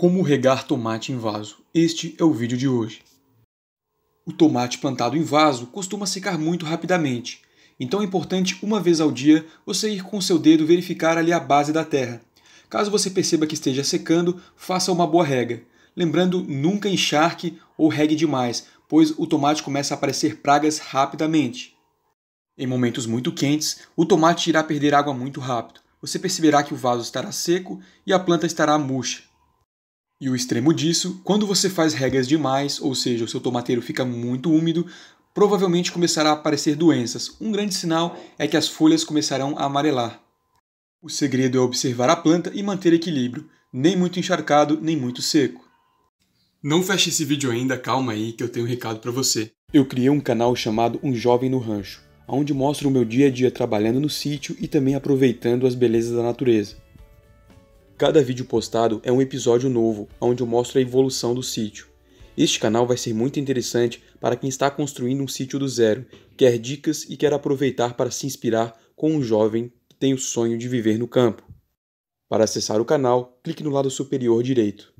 Como regar tomate em vaso. Este é o vídeo de hoje. O tomate plantado em vaso costuma secar muito rapidamente, então é importante uma vez ao dia você ir com seu dedo verificar ali a base da terra. Caso você perceba que esteja secando, faça uma boa rega. Lembrando, nunca encharque ou regue demais, pois o tomate começa a aparecer pragas rapidamente. Em momentos muito quentes, o tomate irá perder água muito rápido. Você perceberá que o vaso estará seco e a planta estará murcha. E o extremo disso, quando você faz regas demais, ou seja, o seu tomateiro fica muito úmido, provavelmente começará a aparecer doenças. Um grande sinal é que as folhas começarão a amarelar. O segredo é observar a planta e manter equilíbrio, nem muito encharcado, nem muito seco. Não feche esse vídeo ainda, calma aí que eu tenho um recado para você. Eu criei um canal chamado Um Jovem no Rancho, onde mostro o meu dia a dia trabalhando no sítio e também aproveitando as belezas da natureza. Cada vídeo postado é um episódio novo, onde eu mostro a evolução do sítio. Este canal vai ser muito interessante para quem está construindo um sítio do zero, quer dicas e quer aproveitar para se inspirar com um jovem que tem o sonho de viver no campo. Para acessar o canal, clique no lado superior direito.